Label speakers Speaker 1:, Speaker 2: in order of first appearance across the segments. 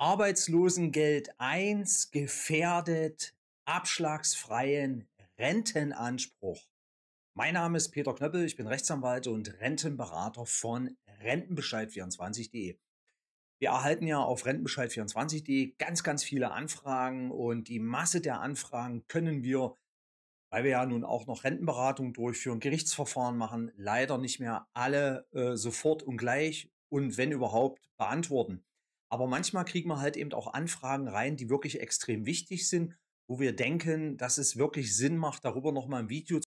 Speaker 1: Arbeitslosengeld 1 gefährdet abschlagsfreien Rentenanspruch. Mein Name ist Peter Knöppel, ich bin Rechtsanwalt und Rentenberater von Rentenbescheid24.de. Wir erhalten ja auf Rentenbescheid24.de ganz, ganz viele Anfragen und die Masse der Anfragen können wir, weil wir ja nun auch noch Rentenberatung durchführen, Gerichtsverfahren machen, leider nicht mehr alle äh, sofort und gleich und wenn überhaupt beantworten. Aber manchmal kriegen wir halt eben auch Anfragen rein, die wirklich extrem wichtig sind, wo wir denken, dass es wirklich Sinn macht, darüber nochmal ein Video zu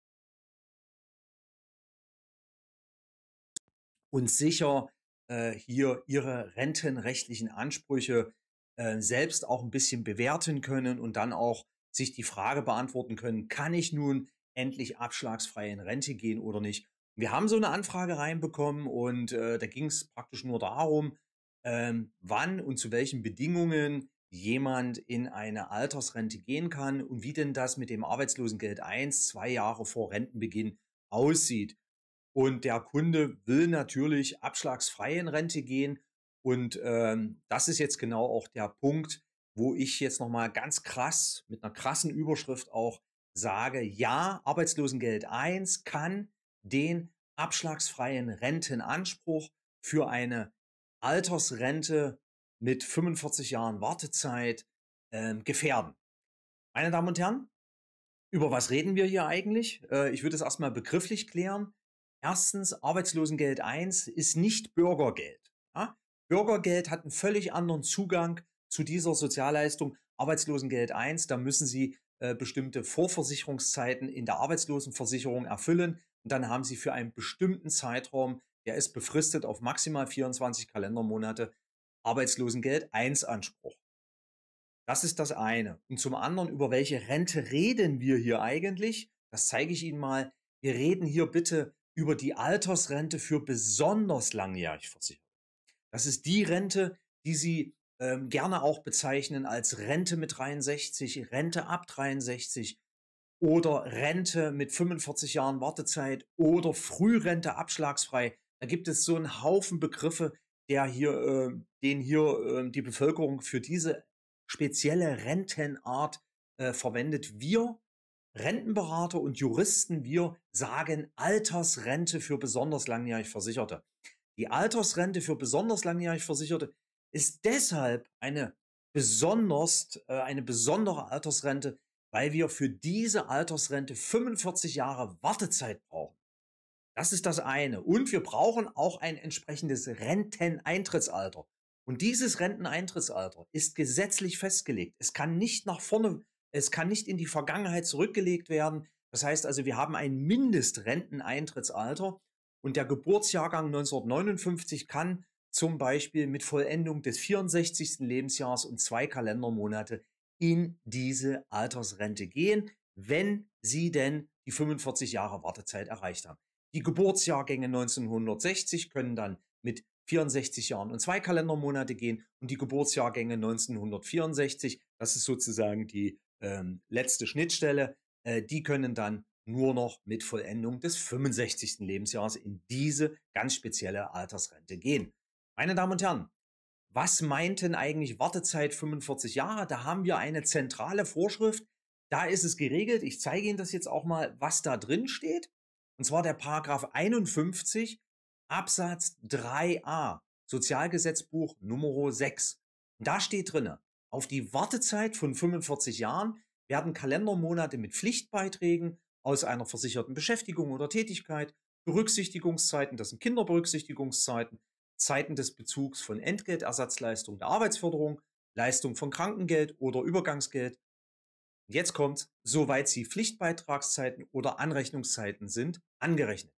Speaker 1: und sicher äh, hier ihre rentenrechtlichen Ansprüche äh, selbst auch ein bisschen bewerten können und dann auch sich die Frage beantworten können, kann ich nun endlich abschlagsfrei in Rente gehen oder nicht? Wir haben so eine Anfrage reinbekommen und äh, da ging es praktisch nur darum, ähm, wann und zu welchen Bedingungen jemand in eine Altersrente gehen kann und wie denn das mit dem Arbeitslosengeld 1 zwei Jahre vor Rentenbeginn aussieht. Und der Kunde will natürlich abschlagsfrei in Rente gehen. Und ähm, das ist jetzt genau auch der Punkt, wo ich jetzt nochmal ganz krass mit einer krassen Überschrift auch sage, ja, Arbeitslosengeld 1 kann den abschlagsfreien Rentenanspruch für eine Altersrente mit 45 Jahren Wartezeit ähm, gefährden. Meine Damen und Herren, über was reden wir hier eigentlich? Äh, ich würde es erstmal begrifflich klären. Erstens, Arbeitslosengeld 1 ist nicht Bürgergeld. Ja? Bürgergeld hat einen völlig anderen Zugang zu dieser Sozialleistung. Arbeitslosengeld 1, da müssen Sie äh, bestimmte Vorversicherungszeiten in der Arbeitslosenversicherung erfüllen. Und dann haben Sie für einen bestimmten Zeitraum der ist befristet auf maximal 24 Kalendermonate Arbeitslosengeld 1 Anspruch. Das ist das eine. Und zum anderen, über welche Rente reden wir hier eigentlich? Das zeige ich Ihnen mal. Wir reden hier bitte über die Altersrente für besonders langjährig Versicherte. Das ist die Rente, die Sie ähm, gerne auch bezeichnen als Rente mit 63, Rente ab 63 oder Rente mit 45 Jahren Wartezeit oder Frührente abschlagsfrei. Da gibt es so einen Haufen Begriffe, der hier, äh, den hier äh, die Bevölkerung für diese spezielle Rentenart äh, verwendet. Wir Rentenberater und Juristen, wir sagen Altersrente für besonders langjährig Versicherte. Die Altersrente für besonders langjährig Versicherte ist deshalb eine besonders, äh, eine besondere Altersrente, weil wir für diese Altersrente 45 Jahre Wartezeit brauchen. Das ist das eine. Und wir brauchen auch ein entsprechendes Renteneintrittsalter. Und dieses Renteneintrittsalter ist gesetzlich festgelegt. Es kann nicht nach vorne, es kann nicht in die Vergangenheit zurückgelegt werden. Das heißt also, wir haben ein Mindestrenteneintrittsalter und der Geburtsjahrgang 1959 kann zum Beispiel mit Vollendung des 64. Lebensjahres und zwei Kalendermonate in diese Altersrente gehen, wenn sie denn die 45 Jahre Wartezeit erreicht haben. Die Geburtsjahrgänge 1960 können dann mit 64 Jahren und zwei Kalendermonate gehen und die Geburtsjahrgänge 1964, das ist sozusagen die ähm, letzte Schnittstelle, äh, die können dann nur noch mit Vollendung des 65. Lebensjahres in diese ganz spezielle Altersrente gehen. Meine Damen und Herren, was meint denn eigentlich Wartezeit 45 Jahre? Da haben wir eine zentrale Vorschrift. Da ist es geregelt. Ich zeige Ihnen das jetzt auch mal, was da drin steht und zwar der Paragraph 51 Absatz 3a Sozialgesetzbuch Nummer 6. Und da steht drinne, auf die Wartezeit von 45 Jahren werden Kalendermonate mit Pflichtbeiträgen aus einer versicherten Beschäftigung oder Tätigkeit, Berücksichtigungszeiten, das sind Kinderberücksichtigungszeiten, Zeiten des Bezugs von Entgeltersatzleistung der Arbeitsförderung, Leistung von Krankengeld oder Übergangsgeld, Jetzt kommt's, soweit sie Pflichtbeitragszeiten oder Anrechnungszeiten sind, angerechnet.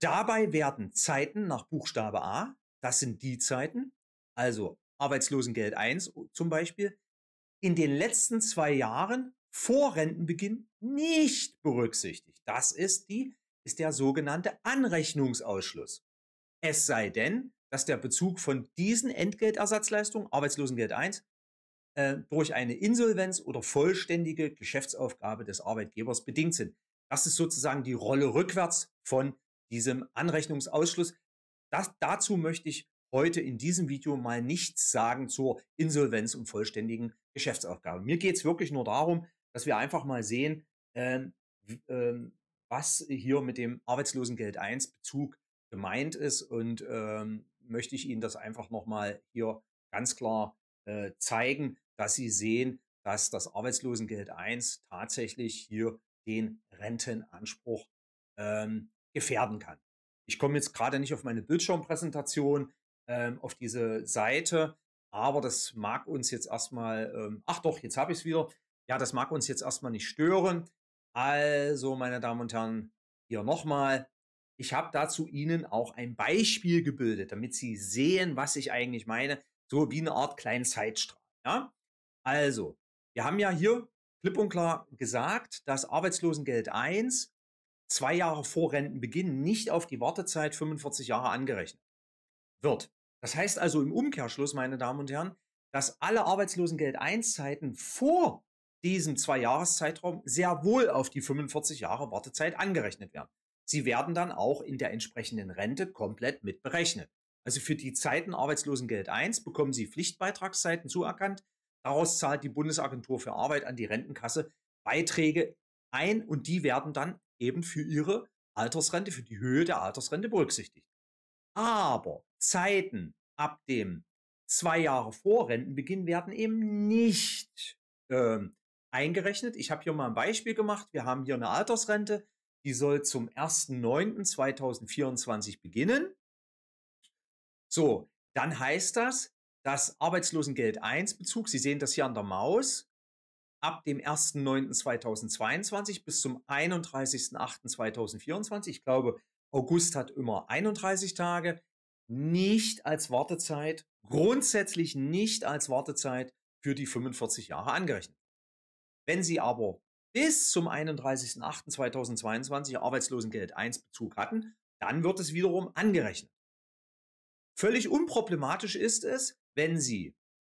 Speaker 1: Dabei werden Zeiten nach Buchstabe A, das sind die Zeiten, also Arbeitslosengeld 1 zum Beispiel, in den letzten zwei Jahren vor Rentenbeginn nicht berücksichtigt. Das ist die, ist der sogenannte Anrechnungsausschluss. Es sei denn, dass der Bezug von diesen Entgeltersatzleistungen, Arbeitslosengeld 1, äh, durch eine Insolvenz oder vollständige Geschäftsaufgabe des Arbeitgebers bedingt sind. Das ist sozusagen die Rolle rückwärts von diesem Anrechnungsausschluss. Das, dazu möchte ich heute in diesem Video mal nichts sagen zur Insolvenz und vollständigen Geschäftsaufgabe. Mir geht es wirklich nur darum, dass wir einfach mal sehen, ähm, ähm, was hier mit dem Arbeitslosengeld 1 Bezug gemeint ist und ähm, möchte ich Ihnen das einfach nochmal hier ganz klar äh, zeigen, dass sie sehen, dass das Arbeitslosengeld 1 tatsächlich hier den Rentenanspruch ähm, gefährden kann. Ich komme jetzt gerade nicht auf meine Bildschirmpräsentation, ähm, auf diese Seite, aber das mag uns jetzt erstmal, ähm, ach doch, jetzt habe ich es wieder. Ja, das mag uns jetzt erstmal nicht stören. Also, meine Damen und Herren, hier nochmal. Ich habe dazu Ihnen auch ein Beispiel gebildet, damit Sie sehen, was ich eigentlich meine. So wie eine Art kleinen Zeitstrahl. Ja? Also, wir haben ja hier klipp und klar gesagt, dass Arbeitslosengeld 1 zwei Jahre vor Rentenbeginn nicht auf die Wartezeit 45 Jahre angerechnet wird. Das heißt also im Umkehrschluss, meine Damen und Herren, dass alle Arbeitslosengeld 1 Zeiten vor diesem Zweijahreszeitraum sehr wohl auf die 45 Jahre Wartezeit angerechnet werden. Sie werden dann auch in der entsprechenden Rente komplett mitberechnet. Also für die Zeiten Arbeitslosengeld 1 bekommen Sie Pflichtbeitragszeiten zuerkannt. Daraus zahlt die Bundesagentur für Arbeit an die Rentenkasse Beiträge ein und die werden dann eben für Ihre Altersrente, für die Höhe der Altersrente berücksichtigt. Aber Zeiten ab dem zwei Jahre vor Rentenbeginn werden eben nicht ähm, eingerechnet. Ich habe hier mal ein Beispiel gemacht. Wir haben hier eine Altersrente, die soll zum 1.9.2024 beginnen. So, dann heißt das, dass Arbeitslosengeld 1 Bezug, Sie sehen das hier an der Maus, ab dem 1.9.2022 bis zum 31.8.2024, ich glaube, August hat immer 31 Tage, nicht als Wartezeit, grundsätzlich nicht als Wartezeit für die 45 Jahre angerechnet. Wenn Sie aber bis zum 31.08.2022 Arbeitslosengeld 1 Bezug hatten, dann wird es wiederum angerechnet. Völlig unproblematisch ist es, wenn Sie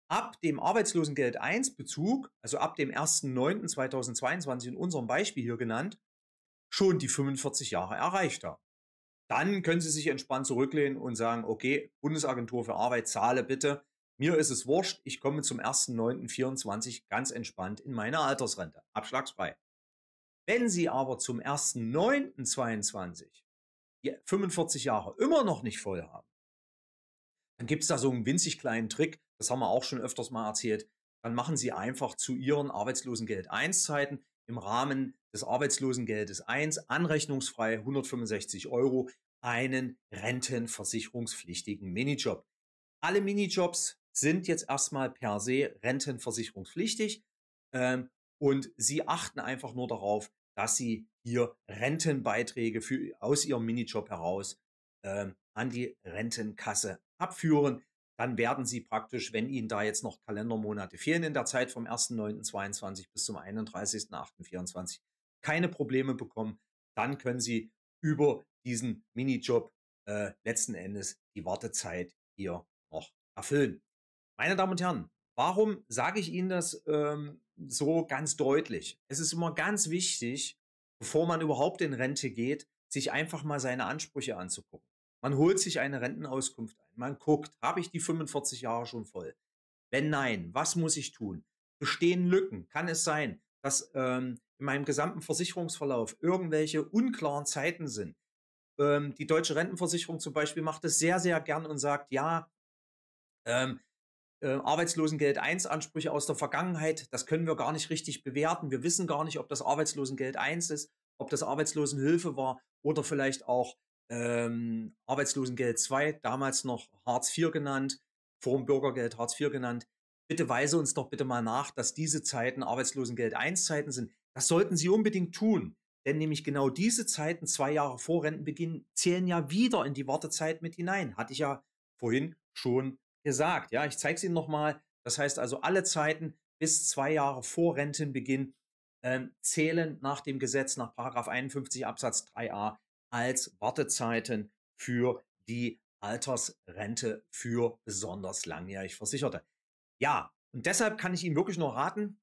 Speaker 1: ab dem Arbeitslosengeld 1 Bezug, also ab dem 1.9.2022 in unserem Beispiel hier genannt, schon die 45 Jahre erreicht haben. Dann können Sie sich entspannt zurücklehnen und sagen, okay, Bundesagentur für Arbeit, zahle bitte. Mir ist es wurscht, ich komme zum 1.9.24 ganz entspannt in meine Altersrente, abschlagsfrei. Wenn Sie aber zum 1.9.22 die 45 Jahre immer noch nicht voll haben, dann gibt es da so einen winzig kleinen Trick, das haben wir auch schon öfters mal erzählt, dann machen Sie einfach zu Ihren Arbeitslosengeld 1 Zeiten im Rahmen des Arbeitslosengeldes 1 anrechnungsfrei 165 Euro einen rentenversicherungspflichtigen Minijob. Alle Minijobs sind jetzt erstmal per se rentenversicherungspflichtig ähm, und Sie achten einfach nur darauf, dass Sie hier Rentenbeiträge für, aus Ihrem Minijob heraus ähm, an die Rentenkasse abführen. Dann werden Sie praktisch, wenn Ihnen da jetzt noch Kalendermonate fehlen in der Zeit vom 1.9.22 bis zum 31.8.24, keine Probleme bekommen, dann können Sie über diesen Minijob äh, letzten Endes die Wartezeit hier noch erfüllen. Meine Damen und Herren, warum sage ich Ihnen das ähm, so ganz deutlich? Es ist immer ganz wichtig, bevor man überhaupt in Rente geht, sich einfach mal seine Ansprüche anzugucken. Man holt sich eine Rentenauskunft ein. Man guckt, habe ich die 45 Jahre schon voll? Wenn nein, was muss ich tun? Bestehen Lücken? Kann es sein, dass ähm, in meinem gesamten Versicherungsverlauf irgendwelche unklaren Zeiten sind? Ähm, die deutsche Rentenversicherung zum Beispiel macht es sehr, sehr gern und sagt, ja, ähm, äh, Arbeitslosengeld 1 Ansprüche aus der Vergangenheit, das können wir gar nicht richtig bewerten. Wir wissen gar nicht, ob das Arbeitslosengeld 1 ist, ob das Arbeitslosenhilfe war oder vielleicht auch ähm, Arbeitslosengeld 2, damals noch Hartz IV genannt, vor dem Bürgergeld Hartz IV genannt. Bitte weise uns doch bitte mal nach, dass diese Zeiten Arbeitslosengeld 1 Zeiten sind. Das sollten Sie unbedingt tun. Denn nämlich genau diese Zeiten, zwei Jahre vor Rentenbeginn, zählen ja wieder in die Wartezeit mit hinein. Hatte ich ja vorhin schon gesagt. Ja, ich zeige es Ihnen nochmal. Das heißt also, alle Zeiten bis zwei Jahre vor Rentenbeginn ähm, zählen nach dem Gesetz, nach 51 Absatz 3a als Wartezeiten für die Altersrente für besonders langjährig Versicherte. Ja, und deshalb kann ich Ihnen wirklich nur raten,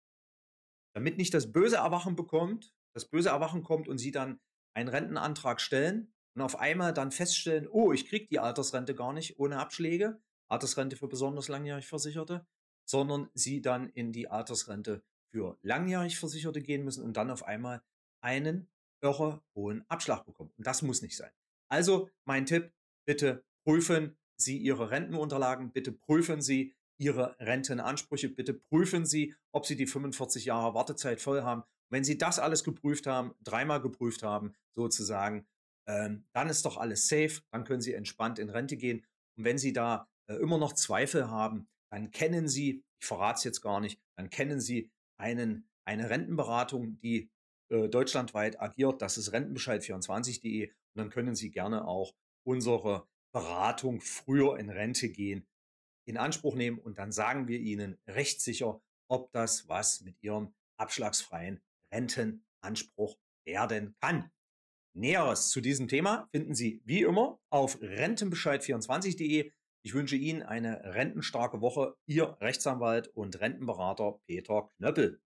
Speaker 1: damit nicht das böse Erwachen bekommt, das böse Erwachen kommt und Sie dann einen Rentenantrag stellen und auf einmal dann feststellen, oh, ich kriege die Altersrente gar nicht ohne Abschläge, Altersrente für besonders langjährig Versicherte, sondern Sie dann in die Altersrente für langjährig Versicherte gehen müssen und dann auf einmal einen irre hohen Abschlag bekommen. Und das muss nicht sein. Also mein Tipp, bitte prüfen Sie Ihre Rentenunterlagen, bitte prüfen Sie Ihre Rentenansprüche, bitte prüfen Sie, ob Sie die 45 Jahre Wartezeit voll haben. Wenn Sie das alles geprüft haben, dreimal geprüft haben, sozusagen, ähm, dann ist doch alles safe, dann können Sie entspannt in Rente gehen. Und wenn Sie da äh, immer noch Zweifel haben, dann kennen Sie, ich verrate es jetzt gar nicht, dann kennen Sie einen, eine Rentenberatung, die äh, deutschlandweit agiert. Das ist rentenbescheid24.de. Und dann können Sie gerne auch unsere Beratung früher in Rente gehen in Anspruch nehmen. Und dann sagen wir Ihnen rechtssicher, ob das was mit Ihrem abschlagsfreien Rentenanspruch werden kann. Näheres zu diesem Thema finden Sie wie immer auf rentenbescheid24.de. Ich wünsche Ihnen eine rentenstarke Woche. Ihr Rechtsanwalt und Rentenberater Peter Knöppel.